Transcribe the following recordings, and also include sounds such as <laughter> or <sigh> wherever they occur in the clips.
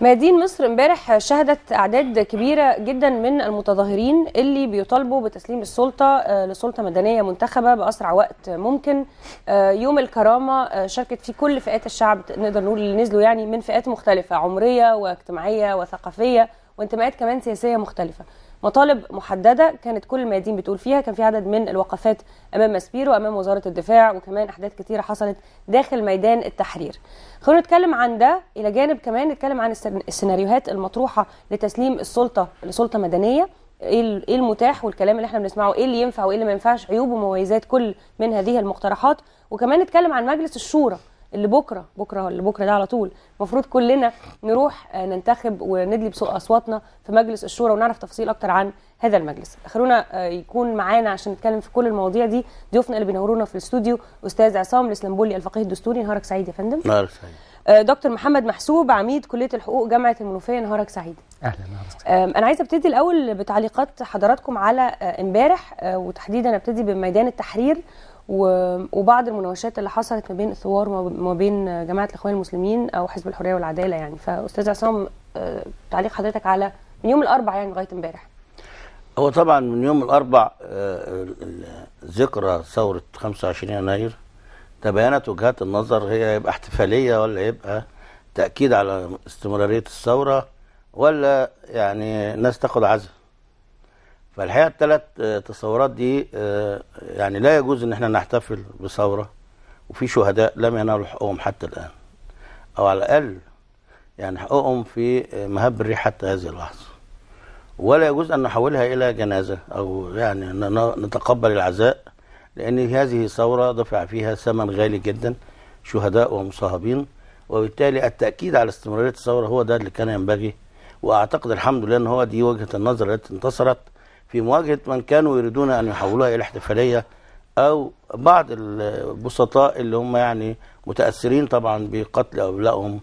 ميادين مصر امبارح شهدت اعداد كبيره جدا من المتظاهرين اللي بيطالبوا بتسليم السلطه آه، لسلطه مدنيه منتخبه باسرع وقت ممكن آه، يوم الكرامه آه، شاركت فيه كل فئات الشعب نقدر نقول اللي نزلوا يعني من فئات مختلفه عمريه واجتماعيه وثقافيه وانتماءات كمان سياسيه مختلفه مطالب محدده كانت كل الميادين بتقول فيها كان في عدد من الوقفات امام مسبير وامام وزاره الدفاع وكمان احداث كثيره حصلت داخل ميدان التحرير خلونا نتكلم عن ده الى جانب كمان نتكلم عن السيناريوهات المطروحه لتسليم السلطه لسلطه مدنيه إيه, ايه المتاح والكلام اللي احنا بنسمعه ايه اللي ينفع وايه اللي ما ينفعش عيوب ومميزات كل من هذه المقترحات وكمان نتكلم عن مجلس الشورى اللي بكره بكره اللي بكره ده على طول المفروض كلنا نروح آه، ننتخب وندلي اصواتنا في مجلس الشورى ونعرف تفاصيل اكتر عن هذا المجلس خلونا آه، يكون معانا عشان نتكلم في كل المواضيع دي ضيوفنا اللي بينورونا في الاستوديو استاذ عصام الاسلامبولي الفقيه الدستوري نهارك سعيد يا فندم نهارك سعيد آه، دكتور محمد محسوب عميد كليه الحقوق جامعه المنوفيه نهارك سعيد اهلا نهارك انا عايزه ابتدي الاول بتعليقات حضراتكم على امبارح وتحديدا ابتدي بميدان التحرير وبعض المناوشات اللي حصلت ما بين الثوار وما بين جماعه الاخوان المسلمين او حزب الحريه والعداله يعني فاستاذ عصام آه، تعليق حضرتك على من يوم الاربع يعني لغايه امبارح هو طبعا من يوم الاربع آه، ذكرى ثوره 25 يناير تبينت وجهات النظر هي يبقى احتفاليه ولا يبقى تاكيد على استمراريه الثوره ولا يعني الناس تاخد عزا فالحقيقه الثلاث آه، تصورات دي آه، يعني لا يجوز ان احنا نحتفل بثوره وفي شهداء لم ينالوا حقوقهم حتى الان او على الاقل يعني حقوقهم في آه، مهب الريح حتى هذه اللحظه ولا يجوز ان نحولها الى جنازه او يعني نتقبل العزاء لان هذه ثوره دفع فيها ثمن غالي جدا شهداء ومصاهبين وبالتالي التاكيد على استمراريه الثوره هو ده اللي كان ينبغي واعتقد الحمد لله ان هو دي وجهه النظر التي انتصرت في مواجهة من كانوا يريدون أن يحولوها إلى احتفالية أو بعض البسطاء اللي هم يعني متأثرين طبعا بقتل أبنائهم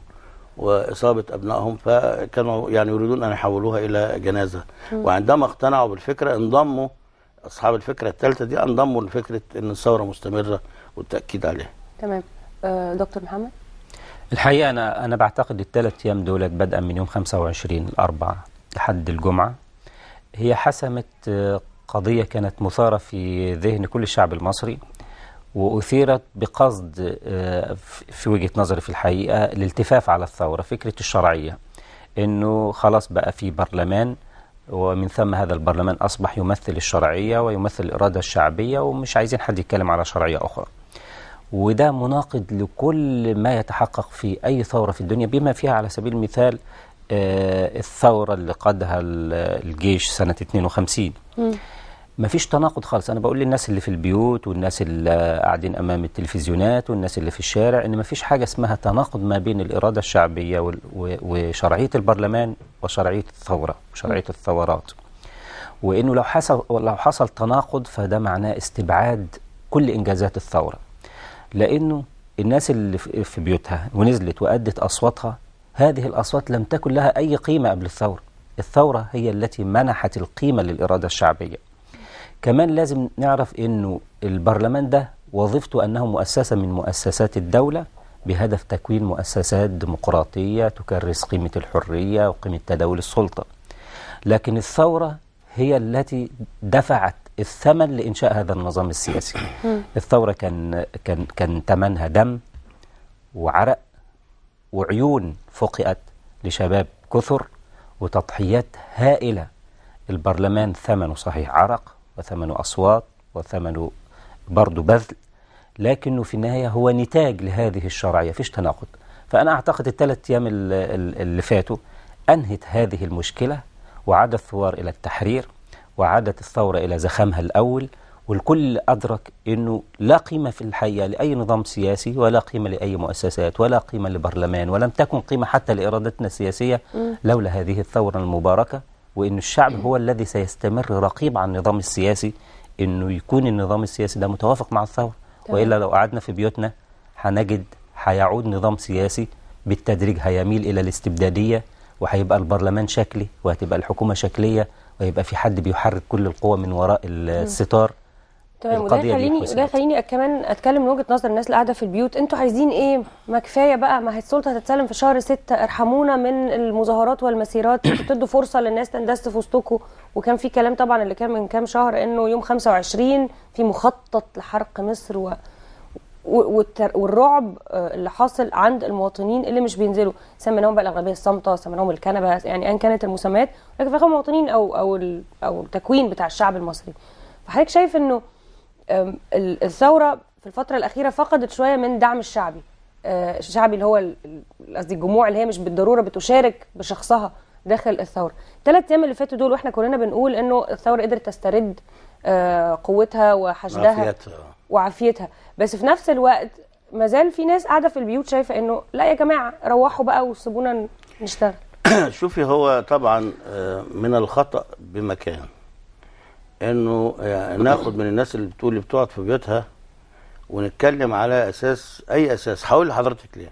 وإصابة أبنائهم فكانوا يعني يريدون أن يحولوها إلى جنازة وعندما اقتنعوا بالفكرة انضموا أصحاب الفكرة الثالثة دي انضموا لفكرة أن الثورة مستمرة والتأكيد عليها تمام آه، دكتور محمد الحقيقة أنا أنا بعتقد الثلاث أيام دولت بدءا من يوم 25 الأربعاء لحد الجمعة هي حسمت آه، قضية كانت مثارة في ذهن كل الشعب المصري وأثيرت بقصد آه، في وجهة نظري في الحقيقة الالتفاف على الثورة فكرة الشرعية أنه خلاص بقى في برلمان ومن ثم هذا البرلمان أصبح يمثل الشرعية ويمثل الإرادة الشعبية ومش عايزين حد يتكلم على شرعية أخرى وده مناقض لكل ما يتحقق في أي ثورة في الدنيا بما فيها على سبيل المثال آه، الثورة اللي قادها الجيش سنة 52 ما فيش تناقض خالص أنا بقول للناس اللي في البيوت والناس اللي قاعدين أمام التلفزيونات والناس اللي في الشارع إن ما فيش حاجة اسمها تناقض ما بين الإرادة الشعبية وشرعية البرلمان وشرعية الثورة وشرعية الثورات وإنه لو حصل لو حصل تناقض فده معناه استبعاد كل إنجازات الثورة لأنه الناس اللي في بيوتها ونزلت وأدت أصواتها هذه الأصوات لم تكن لها أي قيمة قبل الثورة الثورة هي التي منحت القيمة للإرادة الشعبية كمان لازم نعرف أنه البرلمان ده وظيفته أنه مؤسسة من مؤسسات الدولة بهدف تكوين مؤسسات ديمقراطية تكرس قيمة الحرية وقيمة تداول السلطة لكن الثورة هي التي دفعت الثمن لإنشاء هذا النظام السياسي الثورة كان, كان, كان ثمنها دم وعرق وعيون فقئت لشباب كثر وتضحيات هائلة البرلمان ثمنه صحيح عرق وثمنه أصوات وثمنه برضه بذل لكنه في النهاية هو نتاج لهذه الشرعية فيش تناقض فأنا أعتقد الثلاث أيام اللي فاتوا أنهت هذه المشكلة وعادت الثوار إلى التحرير وعادت الثورة إلى زخمها الأول والكل أدرك أنه لا قيمة في الحقيقة لأي نظام سياسي ولا قيمة لأي مؤسسات ولا قيمة لبرلمان ولم تكن قيمة حتى لإرادتنا السياسية لولا هذه الثورة المباركة وأن الشعب هو الذي سيستمر رقيب عن النظام السياسي أنه يكون النظام السياسي ده متوافق مع الثورة وإلا لو قعدنا في بيوتنا هنجد هيعود نظام سياسي بالتدريج هيميل إلى الاستبدادية وهيبقى البرلمان شكلي وهتبقى الحكومة شكلية ويبقى في حد بيحرك كل القوى من وراء الستار تمام وده يخليني وده يخليني كمان اتكلم من وجهه نظر الناس اللي قاعده في البيوت انتوا عايزين ايه ما كفايه بقى ما هي السلطه هتتسلم في شهر 6 ارحمونا من المظاهرات والمسيرات انتوا بتدوا فرصه للناس تندس في وسطكم وكان في كلام طبعا اللي كان من كام شهر انه يوم 25 في مخطط لحرق مصر و... والرعب آه، اللي حاصل عند المواطنين اللي مش بينزلوا سميناهم بقى الاغلبيه الصامته سميناهم الكنبه يعني ان كانت المسميات لكن في الاخر او او او التكوين بتاع الشعب المصري فحضرتك شايف انه الثوره في الفتره الاخيره فقدت شويه من دعم الشعبي أه، الشعبي اللي هو قصدي الجموع اللي هي مش بالضروره بتشارك بشخصها داخل الثوره ثلاث ايام اللي فاتوا دول واحنا كلنا بنقول انه الثوره قدرت تسترد أه، قوتها وحشدها وعافيتها وعافيتها بس في نفس الوقت ما زال في ناس قاعده في البيوت شايفه انه لا يا جماعه روحوا بقى وسيبونا نشتغل <clears throat> شوفي هو طبعا أه، من الخطا بمكان انه آه، ناخد من الناس اللي بتقول اللي بتقعد في بيوتها ونتكلم على اساس اي اساس هقول حضرتك ليه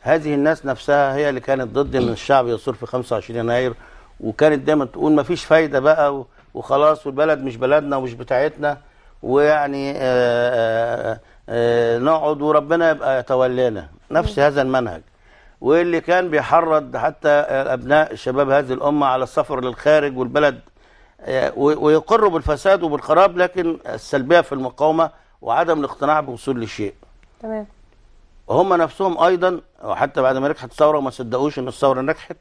هذه الناس نفسها هي اللي كانت ضد ان الشعب يصور في 25 يناير وكانت دايما تقول ما فيش فايده بقى وخلاص والبلد مش بلدنا ومش بتاعتنا ويعني آه، آه، نقعد وربنا يبقى يتولانا نفس هذا المنهج واللي كان بيحرض حتى ابناء شباب هذه الامه على السفر للخارج والبلد آه، ويقر بالفساد وبالخراب لكن السلبيه في المقاومه وعدم الاقتناع بوصول لشيء تمام وهم نفسهم ايضا وحتى بعد ما نجحت الثوره وما صدقوش ان الثوره نجحت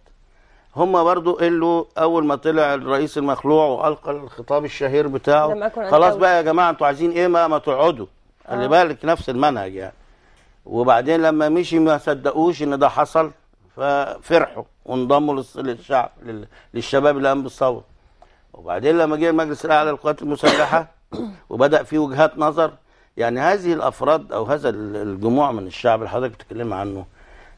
هم برضو قالوا اول ما طلع الرئيس المخلوع والقى الخطاب الشهير بتاعه خلاص بقى يا جماعه انتوا عايزين ايه ما, ما تقعدوا خلي آه. بالك نفس المنهج يعني وبعدين لما مشي ما صدقوش ان ده حصل ففرحوا وانضموا للشعب للشباب اللي قام بالثوره وبعدين لما جه المجلس الاعلى للقوات المسلحه <coughs> وبدا في وجهات نظر يعني هذه الافراد او هذا الجموع من الشعب اللي حضرتك بتتكلم عنه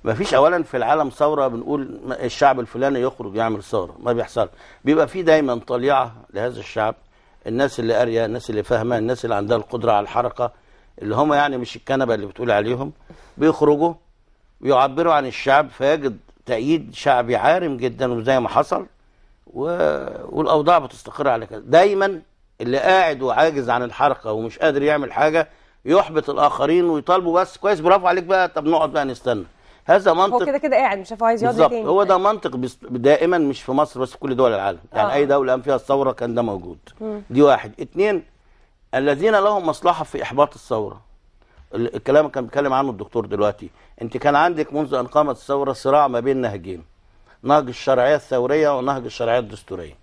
ما فيش اولا في العالم ثوره بنقول الشعب الفلاني يخرج يعمل ثوره ما بيحصل بيبقى في دايما طليعه لهذا الشعب الناس اللي قاريه الناس اللي فاهمه الناس اللي عندها القدره على الحركه اللي هم يعني مش الكنبه اللي بتقول عليهم بيخرجوا ويعبروا عن الشعب فيجد تأييد شعبي عارم جدا وزي ما حصل والاوضاع بتستقر على كده دايما اللي قاعد وعاجز عن الحركه ومش قادر يعمل حاجه يحبط الاخرين ويطالبوا بس كويس برافو عليك بقى طب نقعد بقى نستنى هذا منطق هو كده كده قاعد مش عارفه عايز يقعد تاني هو ده طيب. منطق دائما مش في مصر بس في كل دول العالم يعني آه. اي دوله قام فيها الثوره كان ده موجود م. دي واحد اثنين الذين لهم مصلحه في احباط الثوره الكلام كان بيتكلم عنه الدكتور دلوقتي انت كان عندك منذ ان قامت الثوره صراع ما بين نهجين نهج الشرعيه الثوريه ونهج الشرعيه الدستوريه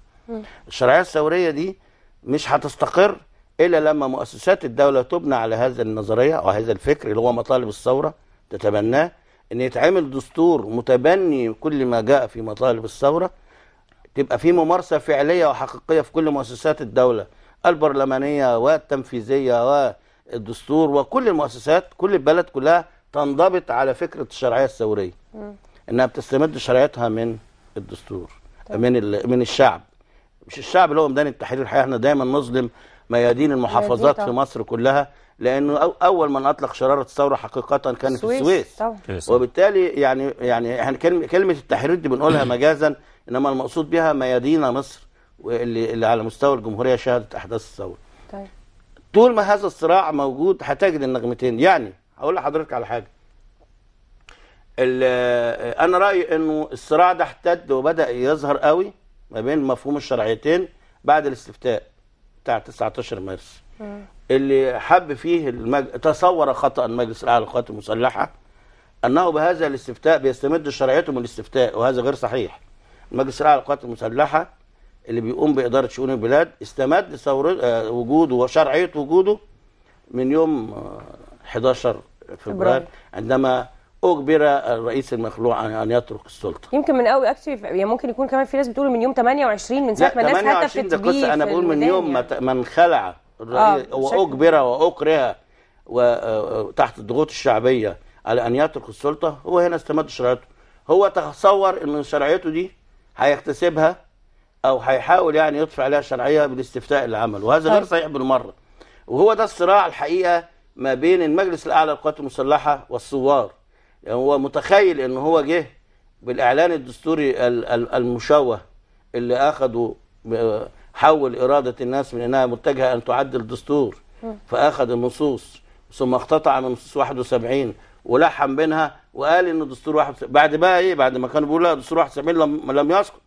الشرعيه الثوريه دي مش هتستقر الا لما مؤسسات الدوله تبنى على هذا النظريه او هذا الفكر اللي هو مطالب الثوره تتبناه ان يتعمل دستور متبني كل ما جاء في مطالب الثوره تبقى في ممارسه فعليه وحقيقيه في كل مؤسسات الدوله البرلمانيه والتنفيذيه والدستور وكل المؤسسات كل البلد كلها تنضبط على فكره الشرعيه الثوريه انها بتستمد شرعيتها من الدستور طيب. من من الشعب مش الشعب اللي هو ميدان التحرير الحقيقه احنا دايما نظلم ميادين المحافظات في مصر كلها لانه اول من اطلق شراره الثوره حقيقه كان في السويس طبعا. وبالتالي يعني يعني احنا كلمه التحرير دي بنقولها <coughs> مجازا انما المقصود بها ميادين مصر اللي, اللي على مستوى الجمهوريه شهدت احداث الثوره طيب طول ما هذا الصراع موجود هتجد النغمتين يعني هقول لحضرتك على حاجه آه، انا رايي انه الصراع ده احتد وبدا يظهر قوي ما بين مفهوم الشرعيتين بعد الاستفتاء بتاع 19 مارس اللي حب فيه المج... تصور خطا المجلس الاعلى للقوات المسلحه انه بهذا الاستفتاء بيستمد شرعيته من الاستفتاء وهذا غير صحيح المجلس الاعلى للقوات المسلحه اللي بيقوم باداره شؤون البلاد استمد ثورة آه، وجوده وشرعيه وجوده من يوم 11 آه، فبراير عندما اجبر الرئيس المخلوع ان يترك السلطه يمكن من قوي يعني ممكن يكون كمان في ناس بتقول من يوم 28 من ساعه ما الناس هتفت التبيه انا بقول من يوم ما يعني. الرئيس انخلع آه، واجبر واكره وتحت آه، آه، الضغوط الشعبيه على ان يترك السلطه هو هنا استمد شرعيته هو تصور ان شرعيته دي هيكتسبها او هيحاول يعني يطفي عليها شرعيه بالاستفتاء اللي عمله وهذا غير طيب. صحيح بالمره وهو ده الصراع الحقيقه ما بين المجلس الاعلى للقوات المسلحه والثوار هو متخيل ان هو جه بالاعلان الدستوري المشوه اللي اخده آه، حول اراده الناس من انها متجهه ان تعدل دستور فاخذ النصوص ثم اقتطع من نصوص 71 ولحم بينها وقال ان الدستور 71 بعد بقى ايه بعد ما كانوا بيقولوا دستور 71 لم لم يسقط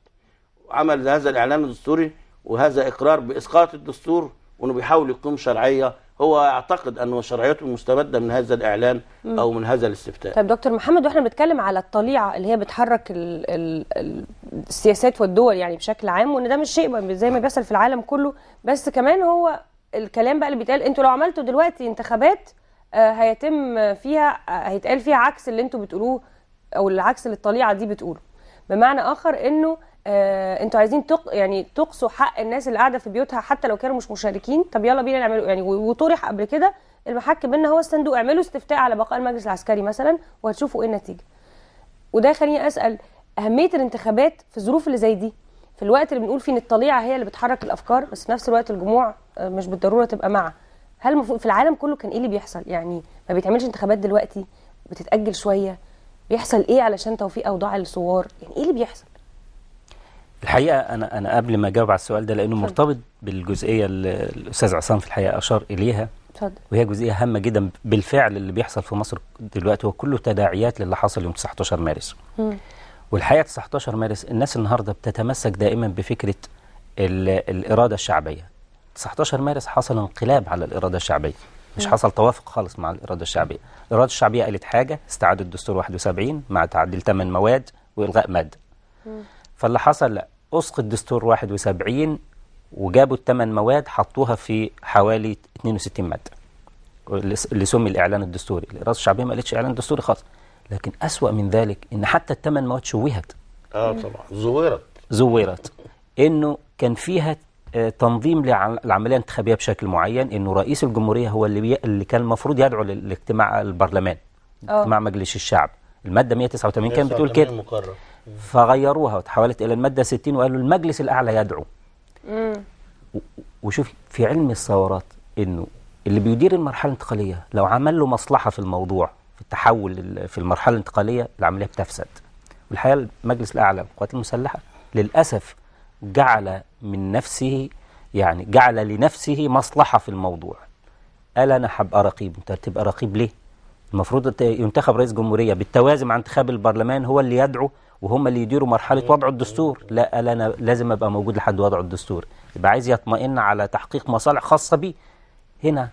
عمل هذا الاعلان الدستوري وهذا اقرار باسقاط الدستور وانه بيحاول يقيم شرعيه هو يعتقد انه شرعيته مستمده من هذا الاعلان مم. او من هذا الاستفتاء. طيب دكتور محمد واحنا بنتكلم على الطليعه اللي هي بتحرك الـ الـ السياسات والدول يعني بشكل عام وان ده مش شيء زي ما بيحصل في العالم كله بس كمان هو الكلام بقى اللي بيتقال انتوا لو عملتوا دلوقتي انتخابات آه، هيتم فيها آه، هيتقال فيها عكس اللي انتوا بتقولوه او العكس اللي الطليعه دي بتقوله. بمعنى اخر انه آه انتوا عايزين تق... يعني تقصوا حق الناس اللي قاعده في بيوتها حتى لو كانوا مش مشاركين طب يلا بينا نعمله يعني وطرح قبل كده المحك بينا هو الصندوق اعملوا استفتاء على بقاء المجلس العسكري مثلا وهتشوفوا ايه النتيجه وده خليني اسال اهميه الانتخابات في الظروف اللي زي دي في الوقت اللي بنقول فيه ان الطليعه هي اللي بتحرك الافكار بس في نفس الوقت الجموع آه، مش بالضروره تبقى مع هل المفروض في العالم كله كان ايه اللي بيحصل يعني ما بيتعملش انتخابات دلوقتي بتتاجل شويه بيحصل ايه علشان توفيق اوضاع الثوار يعني ايه اللي بيحصل الحقيقه انا انا قبل ما اجاوب على السؤال ده لانه مرتبط بالجزئيه اللي الاستاذ عصام في الحقيقه اشار اليها وهي جزئيه هامه جدا بالفعل اللي بيحصل في مصر دلوقتي هو كله تداعيات للي حصل يوم 19 مارس والحقيقه 19 مارس الناس النهارده بتتمسك دائما بفكره الاراده الشعبيه 19 مارس حصل انقلاب على الاراده الشعبيه مش حصل توافق خالص مع الاراده الشعبيه الاراده الشعبيه قالت حاجه استعاد الدستور 71 مع تعديل 8 مواد والغاء ماده فاللي حصل لا أسقط دستور 71 وجابوا الثمان مواد حطوها في حوالي 62 مادة اللي سمي الإعلان الدستوري الإرادة الشعبية ما قالتش إعلان دستوري خالص لكن أسوأ من ذلك إن حتى الثمان مواد شوهت آه طبعا زورت زورت إنه كان فيها آه، تنظيم للعمليه الانتخابيه بشكل معين انه رئيس الجمهوريه هو اللي اللي كان المفروض يدعو للاجتماع البرلمان آه. اجتماع مجلس الشعب الماده 189 كانت بتقول كده فغيروها وتحولت إلى المادة 60 وقالوا المجلس الأعلى يدعو وشوف في علم الثورات أنه اللي بيدير المرحلة الانتقالية لو عمل له مصلحة في الموضوع في التحول في المرحلة الانتقالية العملية بتفسد والحقيقة المجلس الأعلى للقوات المسلحة للأسف جعل من نفسه يعني جعل لنفسه مصلحة في الموضوع قال أنا هبقى رقيب أنت هتبقى رقيب ليه؟ المفروض ينتخب رئيس جمهورية بالتوازي مع انتخاب البرلمان هو اللي يدعو وهم اللي يديروا مرحلة وضع الدستور لا أنا لازم أبقى موجود لحد وضع الدستور يبقى عايز يطمئن على تحقيق مصالح خاصة بيه هنا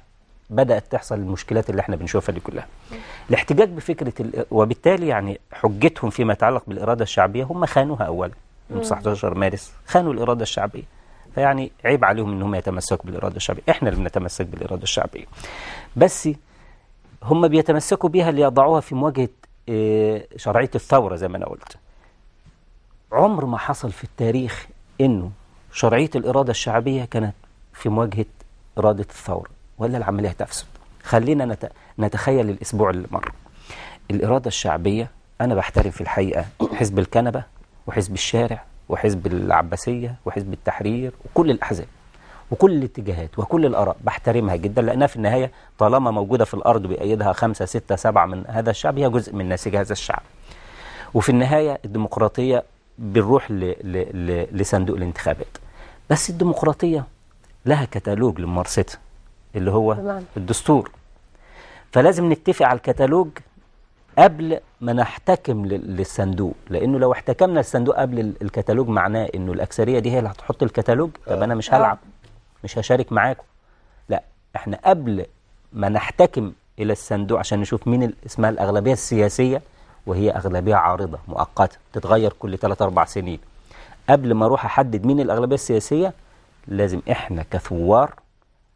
بدأت تحصل المشكلات اللي احنا بنشوفها دي كلها الاحتجاج بفكرة ال... وبالتالي يعني حجتهم فيما يتعلق بالإرادة الشعبية هم خانوها أولا 19 مارس خانوا الإرادة الشعبية فيعني عيب عليهم انهم يتمسكوا بالاراده الشعبيه احنا اللي بنتمسك بالاراده الشعبيه بس هم بيتمسكوا بيها ليضعوها في مواجهه آه، شرعيه الثوره زي ما انا قلت عمر ما حصل في التاريخ انه شرعيه الاراده الشعبيه كانت في مواجهه اراده الثوره ولا العمليه تفسد خلينا نتخيل الاسبوع اللي مر الاراده الشعبيه انا بحترم في الحقيقه حزب الكنبه وحزب الشارع وحزب العباسيه وحزب التحرير وكل الاحزاب وكل الاتجاهات وكل الآراء بحترمها جدا لأنها في النهاية طالما موجودة في الأرض بيأيدها خمسة ستة سبعة من هذا الشعب هي جزء من نسيج هذا الشعب وفي النهاية الديمقراطية بنروح لصندوق الانتخابات بس الديمقراطية لها كتالوج لممارستها اللي هو بمعنى. الدستور فلازم نتفق على الكتالوج قبل ما نحتكم للصندوق لانه لو احتكمنا الصندوق قبل الكتالوج معناه انه الاكثريه دي هي اللي هتحط الكتالوج طب انا مش آه. هلعب مش هشارك معاكم لا احنا قبل ما نحتكم الى الصندوق عشان نشوف مين اسمها الاغلبيه السياسيه وهي أغلبية عارضة مؤقتة تتغير كل 3 أربع سنين قبل ما أروح أحدد مين الأغلبية السياسية لازم إحنا كثوار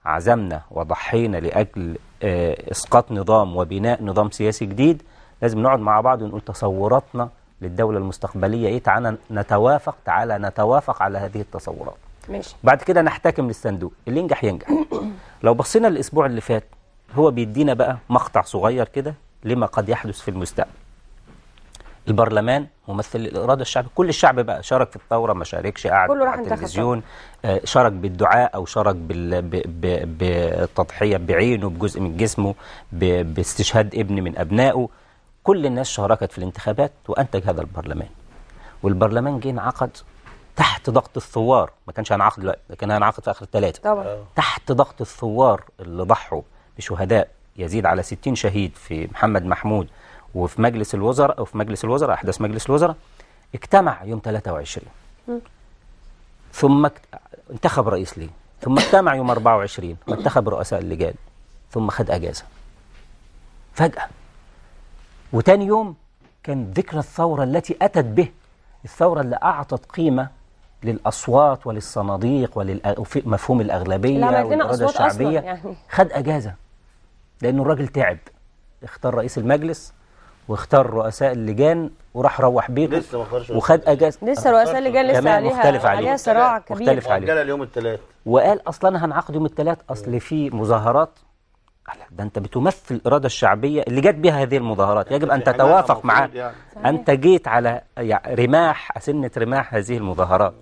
عزمنا وضحينا لأجل آه، إسقاط نظام وبناء نظام سياسي جديد لازم نقعد مع بعض ونقول تصوراتنا للدولة المستقبلية إيه تعالى نتوافق تعالى نتوافق على هذه التصورات ماشي بعد كده نحتكم للصندوق اللي ينجح ينجح <clears throat> لو بصينا الأسبوع اللي فات هو بيدينا بقى مقطع صغير كده لما قد يحدث في المستقبل البرلمان ممثل الاراده الشعبيه كل الشعب بقى شارك في الثوره ما شاركش قعد كله على التلفزيون آه، شارك بالدعاء او شارك بالتضحيه بعينه بجزء من جسمه باستشهاد ابن من ابنائه كل الناس شاركت في الانتخابات وانتج هذا البرلمان والبرلمان جه انعقد تحت ضغط الثوار ما كانش هينعقد دلوقتي كان هينعقد في اخر الثلاثه طبعا آه. تحت ضغط الثوار اللي ضحوا بشهداء يزيد على 60 شهيد في محمد محمود وفي مجلس الوزراء وفي مجلس الوزراء احداث مجلس الوزراء اجتمع يوم 23 ثم انتخب رئيس ليه ثم اجتمع يوم 24 وانتخب رؤساء اللجان ثم خد اجازه فجاه وتاني يوم كان ذكرى الثوره التي اتت به الثوره اللي اعطت قيمه للاصوات وللصناديق ولمفهوم الاغلبيه والاراده الشعبيه يعني. خد اجازه لانه الراجل تعب اختار رئيس المجلس واختار رؤساء اللجان وراح روح بيته لسه ما اختارش وخد اجازه لسه رؤساء اللجان لسه عليها مختلف عليها صراع كبير مختلف عليها عليه يوم الثلاث وقال اصلا هنعقد يوم الثلاث اصل في مظاهرات ده انت بتمثل الاراده الشعبيه اللي جت بها هذه المظاهرات يجب ان تتوافق معاه يعني. انت جيت على رماح اسنه رماح هذه المظاهرات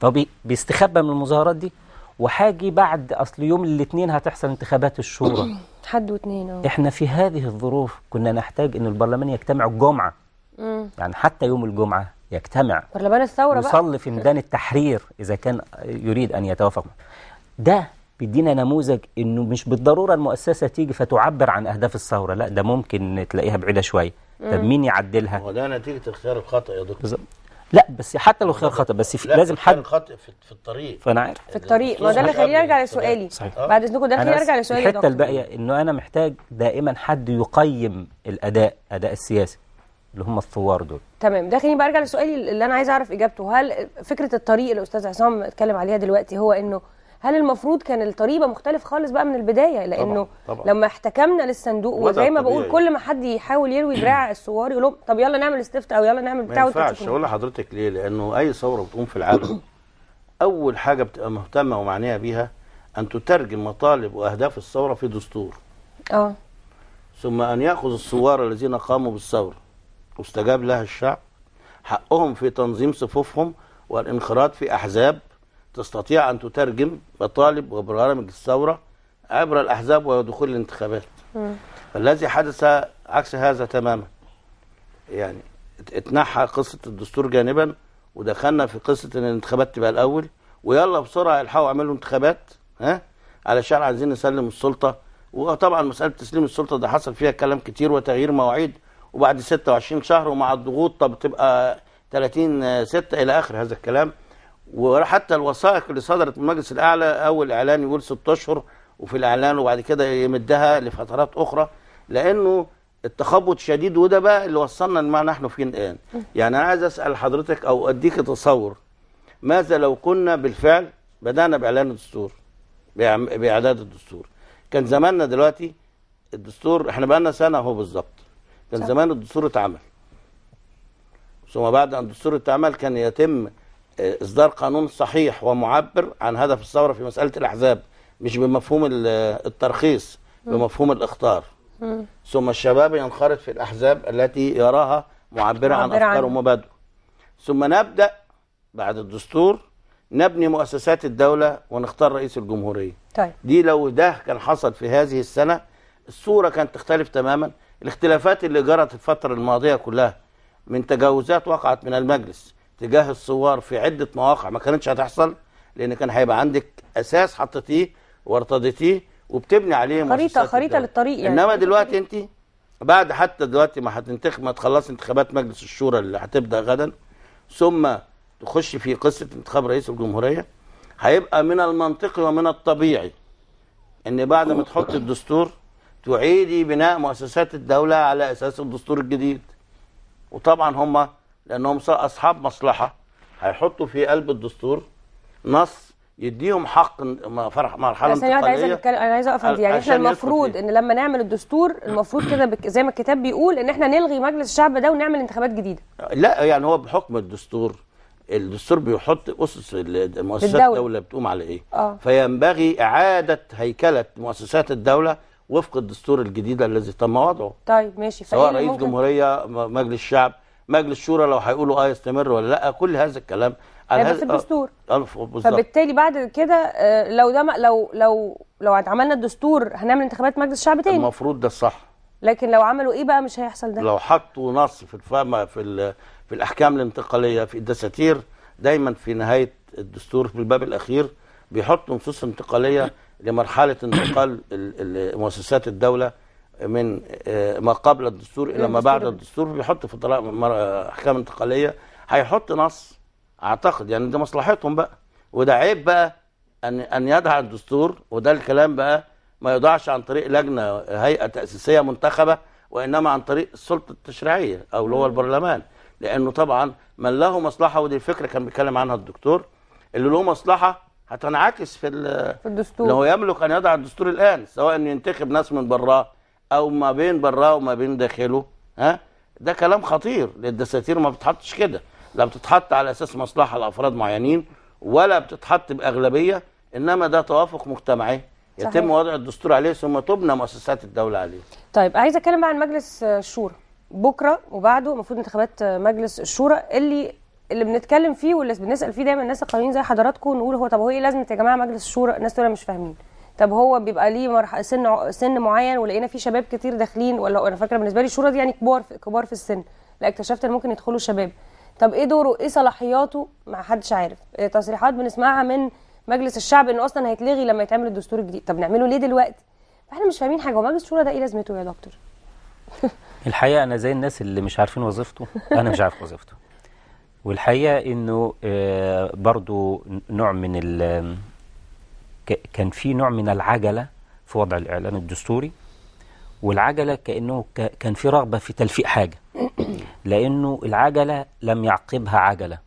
فبيستخبى من المظاهرات دي وهاجي بعد اصل يوم الاثنين هتحصل انتخابات الشورى حد واثنين اه احنا في هذه الظروف كنا نحتاج ان البرلمان يجتمع الجمعه مم. يعني حتى يوم الجمعه يجتمع برلمان الثوره بقى يصلي في ميدان التحرير اذا كان يريد ان يتوافق ده بيدينا نموذج انه مش بالضروره المؤسسه تيجي فتعبر عن اهداف الثوره لا ده ممكن تلاقيها بعيده شويه طب مين يعدلها؟ هو ده نتيجه اختيار الخطا يا دكتور لا بس حتى لو خيار خطا بس في لازم حد خطا في, في الطريق فانا عارف في الطريق ما ده اللي خليني ارجع لسؤالي آه. بعد اذنكم ده خليني ارجع لسؤالي الحته الباقيه انه انا محتاج دائما حد يقيم الاداء اداء السياسي اللي هم الثوار دول تمام ده خليني بقى ارجع لسؤالي اللي انا عايز اعرف اجابته هل فكره الطريق اللي استاذ عصام اتكلم عليها دلوقتي هو انه هل المفروض كان الطريقه مختلف خالص بقى من البدايه لانه طبعا طبعا. لما احتكمنا للصندوق وزي ما بقول كل ما حد يحاول يروي دراع <clears throat> الثوار يقول لهم طب يلا نعمل استفتاء او يلا نعمل بتاع ما ينفعش اقول لحضرتك ليه لانه اي ثوره بتقوم في العالم <clears throat> اول حاجه بتبقى مهتمه ومعنيه بيها ان تترجم مطالب واهداف الثوره في دستور اه ثم ان ياخذ الثوار الذين قاموا بالثوره واستجاب لها الشعب حقهم في تنظيم صفوفهم والانخراط في احزاب تستطيع أن تترجم مطالب وبرامج الثورة عبر الأحزاب ودخول الانتخابات الذي حدث عكس هذا تماما يعني اتنحى قصة الدستور جانبا ودخلنا في قصة ان الانتخابات تبقى الأول ويلا بسرعة الحقوا اعملوا انتخابات ها علشان عايزين نسلم السلطة وطبعا مسألة تسليم السلطة ده حصل فيها كلام كتير وتغيير مواعيد وبعد 26 شهر ومع الضغوط طب تبقى 30 6 إلى آخر هذا الكلام وحتى الوثائق اللي صدرت من المجلس الاعلى اول اعلان يقول ست اشهر وفي الاعلان وبعد كده يمدها لفترات اخرى لانه التخبط شديد وده بقى اللي وصلنا لما نحن فيه الان يعني انا عايز اسال حضرتك او اديك تصور ماذا لو كنا بالفعل بدانا باعلان الدستور باعداد الدستور كان زماننا دلوقتي الدستور احنا بقى لنا سنه اهو بالظبط كان زمان الدستور اتعمل ثم بعد ان الدستور اتعمل كان يتم آه، اصدار قانون صحيح ومعبر عن هدف الثوره في مساله الاحزاب مش بمفهوم آه، الترخيص بمفهوم الاخطار ثم الشباب ينخرط في الاحزاب التي يراها معبره عن افكار ومبادئه ثم نبدا بعد الدستور نبني مؤسسات الدوله ونختار رئيس الجمهوريه طيب. دي لو ده كان حصل في هذه السنه الصوره كانت تختلف تماما الاختلافات اللي جرت الفتره الماضيه كلها من تجاوزات وقعت من المجلس تجاه الصور في عده مواقع ما كانتش هتحصل لان كان هيبقى عندك اساس حطيتيه وارتضيتيه وبتبني عليه خريطه خريطه للطريق يعني انما دلوقتي انت بعد حتى دلوقتي ما هتنتخب ما تخلصي انتخابات مجلس الشورى اللي هتبدا غدا ثم تخش في قصه انتخاب رئيس الجمهوريه هيبقى من المنطقي ومن الطبيعي ان بعد ما تحط الدستور تعيدي بناء مؤسسات الدوله على اساس الدستور الجديد وطبعا هم لانهم اصحاب مصلحه هيحطوا في قلب الدستور نص يديهم حق فرح مرحله انتقاليه انا عايزه اتكلم انا عايزه اقف عند يعني احنا المفروض ان لما نعمل الدستور المفروض كده زي ما الكتاب بيقول ان احنا نلغي مجلس الشعب ده ونعمل انتخابات جديده لا يعني هو بحكم الدستور الدستور بيحط اسس مؤسسات الدوله بتقوم على ايه آه. فينبغي اعاده هيكله مؤسسات الدوله وفق الدستور الجديد الذي تم وضعه طيب ماشي سواء رئيس ممكن... جمهوريه مجلس الشعب مجلس شورى لو هيقولوا اه يستمر ولا لا كل هذا الكلام على آه، هذا آه، الدستور آه فبالتالي بعد كده آه، لو ده لو لو لو عملنا الدستور هنعمل انتخابات مجلس شعب تاني المفروض ده الصح لكن لو عملوا ايه بقى مش هيحصل ده لو حطوا نص في الفم في في الاحكام الانتقاليه في الدساتير دايما في نهايه الدستور في الباب الاخير بيحطوا نصوص انتقاليه لمرحله انتقال مؤسسات الدوله من آه، ما قبل الدستور الى ما بعد الدستور بيحط في احكام آه، انتقاليه هيحط نص اعتقد يعني دي مصلحتهم بقى وده عيب بقى ان ان يدعى الدستور وده الكلام بقى ما يضعش عن طريق لجنه هيئه تاسيسيه منتخبه وانما عن طريق السلطه التشريعيه او اللي هو البرلمان لانه طبعا من له مصلحه ودي الفكره كان بيتكلم عنها الدكتور اللي له مصلحه هتنعكس في, في الدستور لو يملك ان يضع الدستور الان سواء انه ينتخب ناس من براه او ما بين براه وما بين داخله ها ده كلام خطير للدساتير ما بتتحطش كده لا بتتحط على اساس مصلحه لافراد معينين ولا بتتحط باغلبيه انما ده توافق مجتمعي يتم صحيح. وضع الدستور عليه ثم تبنى مؤسسات الدوله عليه طيب عايز اتكلم بقى عن مجلس الشورى بكره وبعده المفروض انتخابات مجلس الشورى اللي اللي بنتكلم فيه واللي بنسال فيه دايما الناس القانونيين زي حضراتكم نقول هو طب هو ايه لازمه يا جماعه مجلس الشورى الناس دول مش فاهمين طب هو بيبقى ليه مرح... سن سن معين ولقينا في شباب كتير داخلين ولا انا فاكره بالنسبه لي الشورى دي يعني كبار في... كبار في السن لا اكتشفت ان ممكن يدخلوا شباب طب ايه دوره ايه صلاحياته ما حدش عارف إيه تصريحات بنسمعها من مجلس الشعب انه اصلا هيتلغي لما يتعمل الدستور الجديد طب نعمله ليه دلوقتي فاحنا مش فاهمين حاجه ومجلس الشورى ده ايه لازمته يا دكتور <laughs> الحقيقه انا زي الناس اللي مش عارفين وظيفته انا مش عارف وظيفته والحقيقه انه آه، برضو نوع من كان في نوع من العجله في وضع الاعلان الدستوري والعجله كانه كان في رغبه في تلفيق حاجه <clears throat> لانه العجله لم يعقبها عجله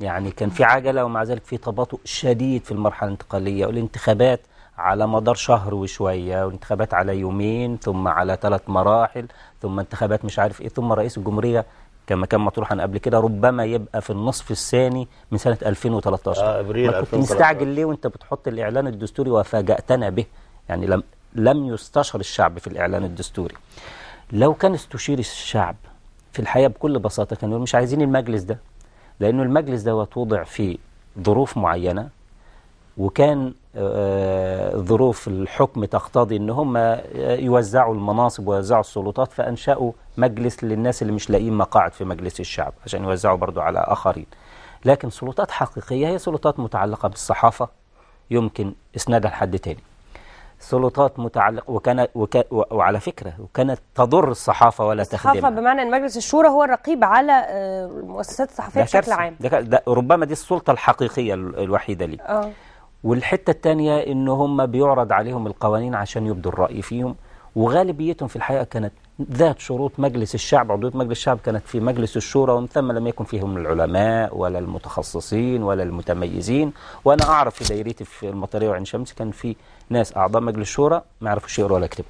يعني كان في عجله ومع ذلك في تباطؤ شديد في المرحله الانتقاليه والانتخابات على مدار شهر وشويه وانتخابات على يومين ثم على ثلاث مراحل ثم انتخابات مش عارف ايه ثم رئيس الجمهوريه كما كان مطروحا قبل كده ربما يبقى في النصف الثاني من سنه 2013 آه ابريل كنت مستعجل ليه وانت بتحط الاعلان الدستوري وفاجاتنا به يعني لم لم يستشر الشعب في الاعلان الدستوري لو كان استشير الشعب في الحقيقه بكل بساطه كانوا مش عايزين المجلس ده لانه المجلس ده وضع في ظروف معينه وكان آه، آه، ظروف الحكم تقتضي ان هم آه، يوزعوا المناصب ويوزعوا السلطات فانشأوا مجلس للناس اللي مش لاقيين مقاعد في مجلس الشعب عشان يوزعوا برضو على اخرين لكن سلطات حقيقية هي سلطات متعلقة بالصحافة يمكن اسنادها لحد تاني سلطات متعلقة وكان وك وعلى فكرة وكانت تضر الصحافة ولا تخدمها الصحافة بمعنى أن مجلس الشورى هو الرقيب على المؤسسات الصحفية بشكل عام ده, ربما دي السلطة الحقيقية الوحيدة ليه آه. والحتة الثانية ان هم بيعرض عليهم القوانين عشان يبدوا الرأي فيهم وغالبيتهم في الحقيقة كانت ذات شروط مجلس الشعب عضوية مجلس الشعب كانت في مجلس الشورى ومن ثم لم يكن فيهم العلماء ولا المتخصصين ولا المتميزين وأنا أعرف في دايرتي في المطارية وعين شمس كان في ناس أعضاء مجلس الشورى ما يعرفوش يقروا ولا يكتبوا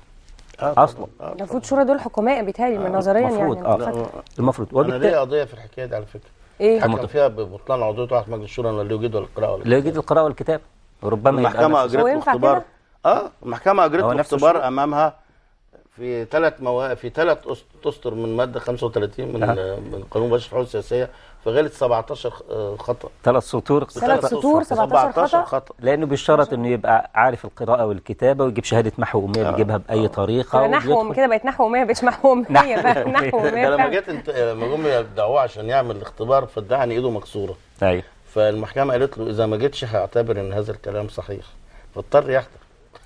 آه، اصلا المفروض شورى دول حكماء بيتهيألي من آه، نظريا يعني. المفروض يعني آه المفروض انا ليا قضيه في الحكايه دي على فكره ايه حكم فيها ببطلان عضويه واحد في مجلس الشورى ولا لا يوجد القراءه ولا لا يوجد القراءه والكتاب ربما المحكمة أجرت اختبار اه المحكمة أجرت اختبار أمامها في ثلاث مواقف في ثلاث أسطر من مادة 35 من أه. من قانون مجلس الحقوق السياسية فغلت 17 آه، خطأ ثلاث سطور ثلاث سطور 17 خطأ, خطأ. لأنه بيشترط إنه يبقى عارف القراءة والكتابة ويجيب شهادة محو أمية آه. بيجيبها بأي آه. طريقة يعني نحو كده بقت نحو أمية بقتش محو أمية بقت نحو أمية <laughs> لما جت لما جم يدعوه عشان يعمل الاختبار فادعها إيده مكسورة ايوه فالمحكمه قالت له اذا ما جيتش هعتبر ان هذا الكلام صحيح فاضطر يحضر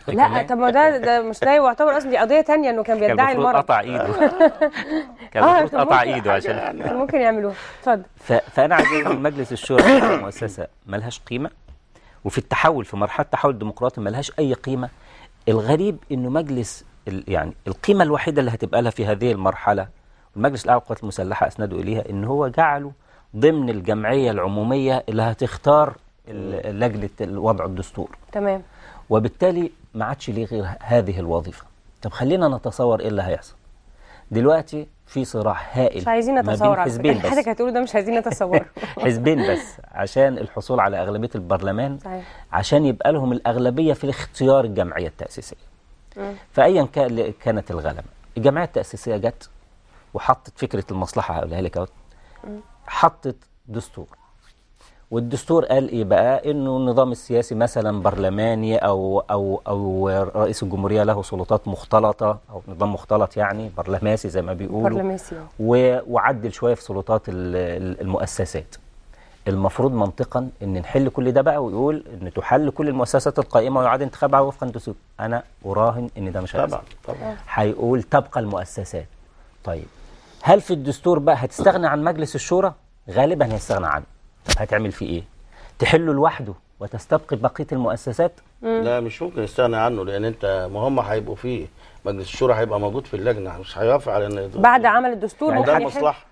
لا طب ما ده, ده مش ده يعتبر اصلا دي قضيه ثانيه انه كان بيدعي المرض كان قطع ايده <laughs> كان المفروض آه، قطع ايده عشان آه، ممكن يعملوها اتفضل فانا عايز اقول مجلس الشورى مؤسسه ملهاش قيمه وفي التحول في مرحله التحول الديمقراطي ملهاش اي قيمه الغريب انه مجلس يعني القيمه الوحيده اللي هتبقى لها في هذه المرحله المجلس الاعلى للقوات المسلحه اسنده اليها ان هو جعله ضمن الجمعية العمومية اللي هتختار لجنة وضع الدستور تمام وبالتالي ما عادش ليه غير هذه الوظيفة طب خلينا نتصور ايه اللي هيحصل دلوقتي في صراع هائل مش عايزين نتصور على حزبين بس حضرتك هتقول ده مش عايزين نتصور <laughs> حزبين بس عشان الحصول على اغلبيه البرلمان صحيح. عشان يبقى لهم الاغلبيه في اختيار الجمعيه التاسيسيه فايا كانت الغلبه الجمعيه التاسيسيه جت وحطت فكره المصلحه هقولها لك حطت دستور والدستور قال ايه بقى انه النظام السياسي مثلا برلماني او او او رئيس الجمهوريه له سلطات مختلطه او نظام مختلط يعني برلماسي زي ما بيقولوا برلماسي وعدل شويه في سلطات المؤسسات المفروض منطقا ان نحل كل ده بقى ويقول ان تحل كل المؤسسات القائمه ويعاد انتخابها وفقا للدستور انا اراهن ان ده مش هيحصل طبعا طبعا هيقول تبقى المؤسسات طيب هل في الدستور بقى هتستغنى عن مجلس الشورى غالبا هيستغنى عنه طب هتعمل فيه ايه تحله لوحده وتستبقي بقيه المؤسسات مم. لا مش ممكن يستغنى عنه لان انت ما هم هيبقوا فيه مجلس الشورى هيبقى موجود في اللجنه مش هيوافق على ان بعد عمل الدستور يعني ده مصلحه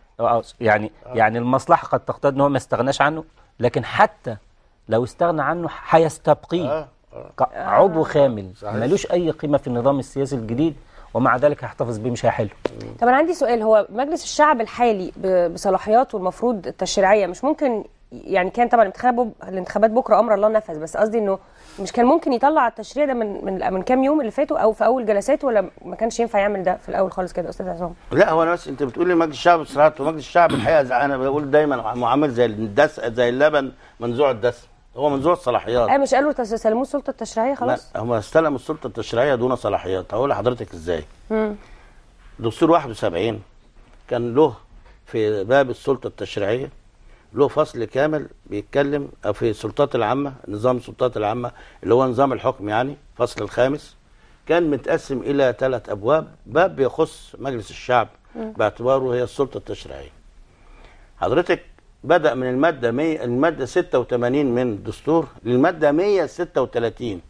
يعني آه. يعني المصلحه قد تقتضي ان هو ما استغناش عنه لكن حتى لو استغنى عنه هيستبقيه آه. آه. عضو آه. خامل ملوش اي قيمه في النظام السياسي الجديد ومع ذلك هيحتفظ بيه مش هيحله طب انا عندي سؤال هو مجلس الشعب الحالي بصلاحياته المفروض التشريعيه مش ممكن يعني كان طبعا الانتخاب الانتخابات بكره امر الله نفذ بس قصدي انه مش كان ممكن يطلع التشريع ده من من من كام يوم اللي فاتوا او في اول جلساته ولا ما كانش ينفع يعمل ده في الاول خالص كده استاذ عصام لا هو انا بس انت بتقولي مجلس الشعب بصراحه مجلس الشعب الحقيقه انا بقول دايما معامل زي الدس زي اللبن منزوع الدسم هو منزوع الصلاحيات اه مش قالوا استلموه السلطه التشريعيه خلاص لا هم استلموا السلطه التشريعيه دون صلاحيات هقول لحضرتك ازاي امم دستور 71 كان له في باب السلطه التشريعيه له فصل كامل بيتكلم في السلطات العامه نظام السلطات العامه اللي هو نظام الحكم يعني الفصل الخامس كان متقسم الى ثلاث ابواب باب بيخص مجلس الشعب باعتباره هي السلطه التشريعيه حضرتك بدأ من المادة مي... المادة 86 من الدستور للمادة 136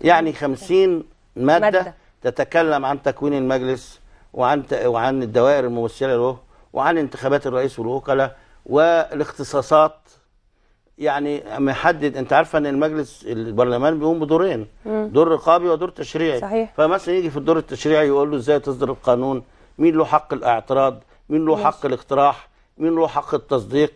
يعني 50 مادة, مادة تتكلم عن تكوين المجلس وعن ت... وعن الدوائر الممثلة له وعن انتخابات الرئيس والوكلاء والاختصاصات يعني محدد انت عارفه ان المجلس البرلمان بيقوم بدورين مم. دور رقابي ودور تشريعي صحيح. فمثلا يجي في الدور التشريعي يقول له ازاي تصدر القانون مين له حق الاعتراض مين له حق الاقتراح مين له حق التصديق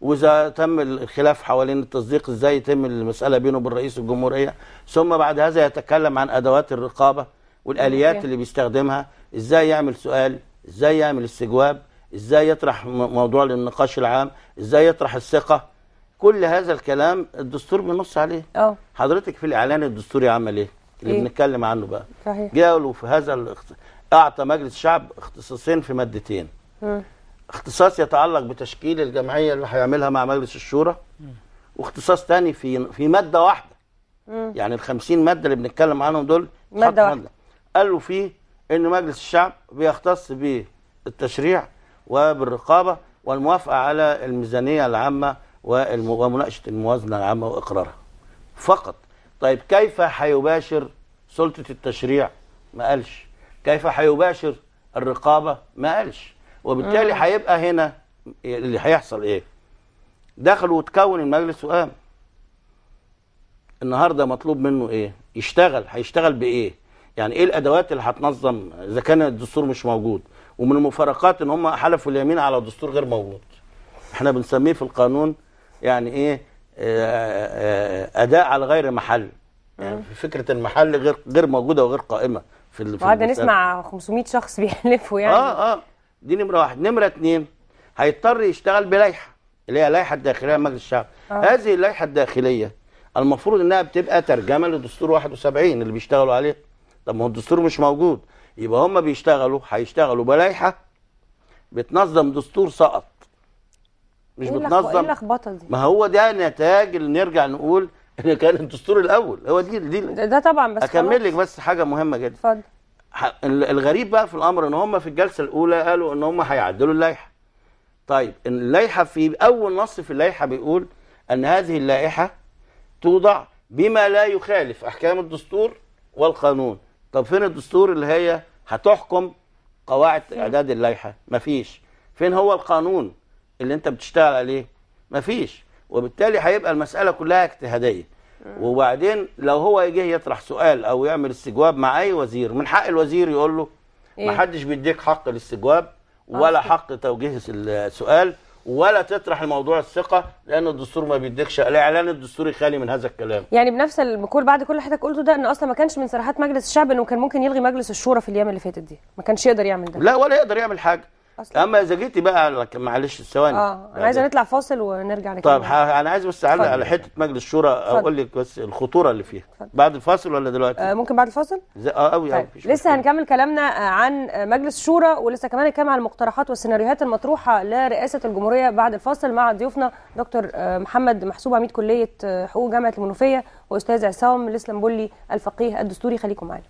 واذا تم الخلاف حوالين التصديق ازاي يتم المساله بينه وبين رئيس الجمهوريه ثم بعد هذا يتكلم عن ادوات الرقابه والاليات اللي بيستخدمها ازاي يعمل سؤال ازاي يعمل استجواب ازاي يطرح موضوع للنقاش العام ازاي يطرح الثقه كل هذا الكلام الدستور بينص عليه اه حضرتك في الاعلان الدستوري عمل ايه اللي إيه؟ بنتكلم عنه بقى صحيح جاء له في هذا الاخت... اعطى مجلس الشعب اختصاصين في مادتين م. اختصاص يتعلق بتشكيل الجمعيه اللي هيعملها مع مجلس الشورى واختصاص تاني في في ماده واحده مم. يعني ال 50 ماده اللي بنتكلم عنهم دول ماده واحده قالوا فيه ان مجلس الشعب بيختص بالتشريع وبالرقابه والموافقه على الميزانيه العامه ومناقشه الموازنه العامه واقرارها فقط طيب كيف هيباشر سلطه التشريع ما قالش كيف هيباشر الرقابه ما قالش وبالتالي آه. هيبقى هنا اللي هيحصل ايه دخل وتكون المجلس وقام النهارده مطلوب منه ايه يشتغل هيشتغل بايه يعني ايه الادوات اللي هتنظم اذا كان الدستور مش موجود ومن المفارقات ان هم حلفوا اليمين على دستور غير موجود احنا بنسميه في القانون يعني ايه آه، آه، اداء على غير محل يعني فكره المحل غير غير موجوده وغير قائمه في وقعدنا نسمع 500 شخص بيحلفوا يعني اه اه دي نمره واحد نمره اتنين هيضطر يشتغل بلائحه اللي هي اللايحة الداخليه لمجلس الشعب آه. هذه اللائحه الداخليه المفروض انها بتبقى ترجمه لدستور 71 اللي بيشتغلوا عليه طب ما هو الدستور مش موجود يبقى هم بيشتغلوا هيشتغلوا بلائحه بتنظم دستور سقط مش إيه بتنظم ايه اللخبطه دي ما هو ده نتاج اللي نرجع نقول ان كان الدستور الاول هو دي دي ده طبعا بس اكمل لك بس حاجه مهمه جدا اتفضل الغريب بقى في الامر ان هم في الجلسه الاولى قالوا ان هم هيعدلوا اللائحه طيب اللائحه في اول نص في اللائحه بيقول ان هذه اللائحه توضع بما لا يخالف احكام الدستور والقانون طب فين الدستور اللي هي هتحكم قواعد اعداد اللائحه مفيش فين هو القانون اللي انت بتشتغل عليه مفيش وبالتالي هيبقى المساله كلها اجتهاديه آه. وبعدين لو هو يجي يطرح سؤال او يعمل استجواب مع اي وزير من حق الوزير يقول له إيه؟ ما حدش بيديك حق الاستجواب ولا أصلاً. حق توجيه السؤال ولا تطرح الموضوع الثقه لان الدستور ما بيديكش الاعلان الدستوري خالي من هذا الكلام يعني بنفس المقول بعد كل حضرتك قلته ده ان اصلا ما كانش من صراحات مجلس الشعب انه كان ممكن يلغي مجلس الشورى في الايام اللي فاتت دي ما كانش يقدر يعمل ده لا ولا يقدر يعمل حاجه اصلا اما اذا جيتي بقى معلش ثواني اه انا يعني عايزه نطلع فاصل ونرجع نكمل طب انا عايز بس اعلق على حته مجلس الشورى اقول لك بس الخطوره اللي فيها فضل. بعد الفاصل ولا دلوقتي آه ممكن بعد الفاصل اه قوي طيب. لسه هنكمل كلامنا آه، عن مجلس الشورى ولسه كمان هنتكلم عن المقترحات والسيناريوهات المطروحه لرئاسه الجمهوريه بعد الفاصل مع ضيوفنا دكتور آه، محمد محسوب عميد كليه آه، حقوق جامعه المنوفيه واستاذ عصام الاسلامبولي الفقيه الدستوري خليكم معانا